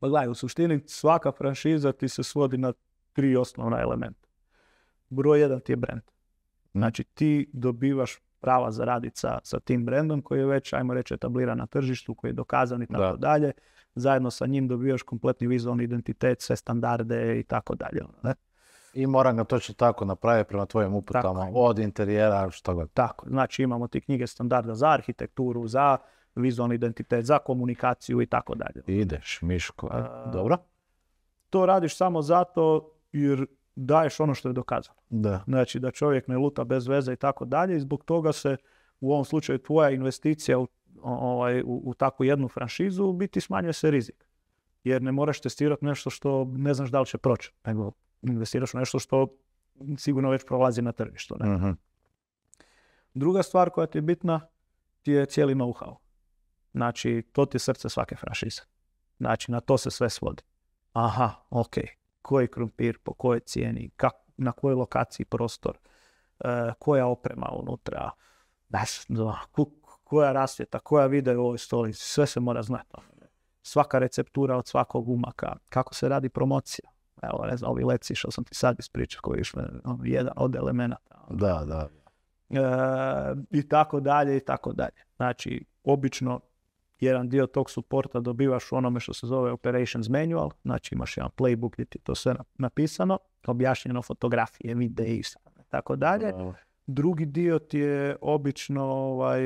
Pa gledaj, u suštini svaka franšiza ti se svodi na tri osnovna elementa. Broj jedan ti je brend. Mhm. Znači ti dobivaš prava za radica sa, tim brendom koji je već, ajmo reći, etabliran na tržištu, koji je dokazan i tako dalje. Zajedno sa njim dobivaš kompletni vizualni identitet, sve standarde i tako dalje. Ono, ne? I moram ga točno tako napraviti prema tvojim uputama, tako. od interijera, što god. Tako, znači imamo ti knjige standarda za arhitekturu, za vizualni identitet, za komunikaciju i tako dalje. Ideš, Miško. E, dobro. To radiš samo zato jer daješ ono što je dokazano. Da. Znači da čovjek ne luta bez veze i tako dalje i zbog toga se u ovom slučaju tvoja investicija u, ovaj, u, u takvu jednu franšizu biti smanjuje se rizik. Jer ne moraš testirati nešto što ne znaš da li će proći, nego investiraš u nešto što sigurno već prolazi na tržištu. uh Druga stvar koja ti je bitna ti je cijeli know Znači, to ti je srce svake franšize. Znači, na to se sve svodi. Aha, ok, koji krumpir, po kojoj cijeni, na kojoj lokaciji prostor, e, koja oprema unutra, koja rasvjeta, koja vide u ovoj stolici, sve se mora znati. Svaka receptura od svakog umaka, kako se radi promocija. Evo, ne znam, ovi leci što sam ti sad ispričao, koji je ono, jedan od elemenata. Ono. Da, da. E, I tako dalje, i tako dalje. Znači, obično jedan dio tog suporta dobivaš u onome što se zove operations manual, znači imaš jedan playbook gdje ti je to sve napisano, objašnjeno fotografije, videi i tako dalje. Drugi dio ti je obično ovaj,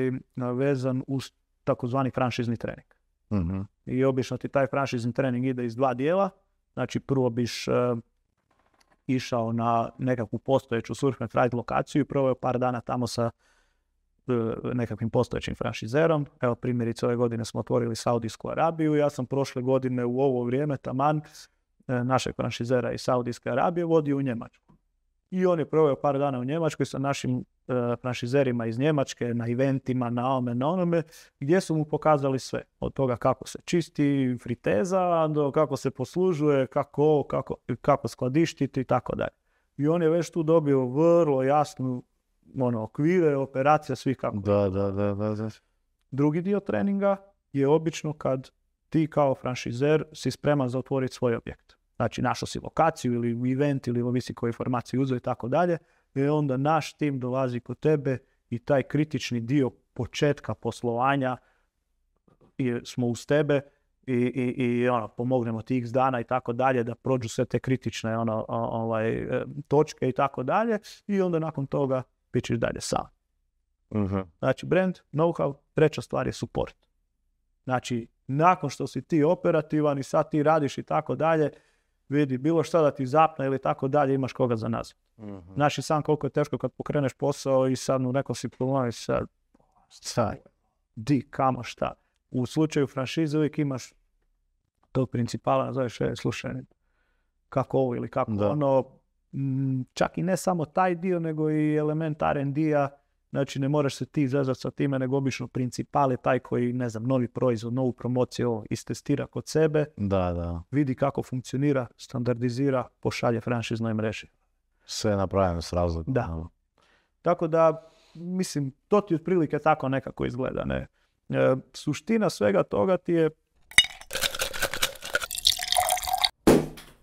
vezan uz takozvani franšizni trening. Mhm. I obično ti taj franšizni trening ide iz dva dijela. Znači prvo biš e, išao na nekakvu postojeću and ride lokaciju i je par dana tamo sa E, nekakvim postojećim franšizerom. Evo primjerice ove godine smo otvorili Saudijsku Arabiju. Ja sam prošle godine u ovo vrijeme taman e, našeg franšizera iz Saudijske Arabije vodio u Njemačku. I on je proveo par dana u Njemačkoj sa našim e, franšizerima iz Njemačke, na eventima, na ome, na onome, gdje su mu pokazali sve. Od toga kako se čisti friteza, do kako se poslužuje, kako, kako, kako skladištiti i tako dalje. I on je već tu dobio vrlo jasnu ono, okvire, operacija, svih kako. Da, da, da, da, Drugi dio treninga je obično kad ti kao franšizer si spreman za otvoriti svoj objekt. Znači, našao si lokaciju ili event ili ovisi koji informacije uzeo i tako dalje. I e onda naš tim dolazi kod tebe i taj kritični dio početka poslovanja smo uz tebe i, i, i ono, pomognemo ti x dana i tako dalje da prođu sve te kritične ono, ovaj, e, točke i tako dalje i onda nakon toga bit ćeš dalje sam. uh Znači, brand, know-how, treća stvar je support. Znači, nakon što si ti operativan i sad ti radiš i tako dalje, vidi bilo šta da ti zapne ili tako dalje, imaš koga za nazvat. Uh-huh. Mhm. Znači, sam koliko je teško kad pokreneš posao i sad u nekom si problemu sad, di, kamo, šta. U slučaju franšize uvijek imaš tog principala, nazoveš, e, slušaj, kako ovo ili kako da. ono, čak i ne samo taj dio, nego i element R&D-a, znači ne moraš se ti zazvati sa time, nego obično principal je taj koji, ne znam, novi proizvod, novu promociju istestira kod sebe, da, da. vidi kako funkcionira, standardizira, pošalje franšiznoj mreži. Sve je s razlogom. Da. Tako da, mislim, to ti otprilike tako nekako izgleda. Ne? E, suština svega toga ti je